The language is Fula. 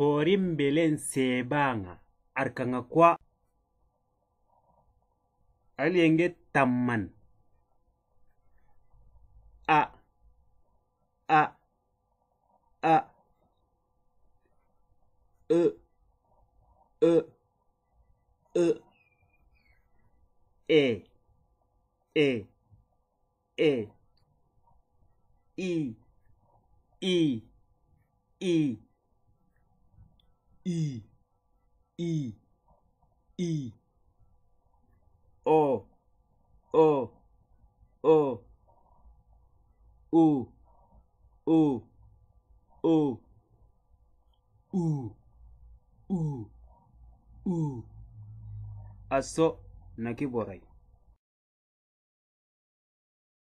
horin belen sebanga arkanga kwa alienge tamman a a a e e e e e e i i i i i i o o o u u u u u u aso na kiborai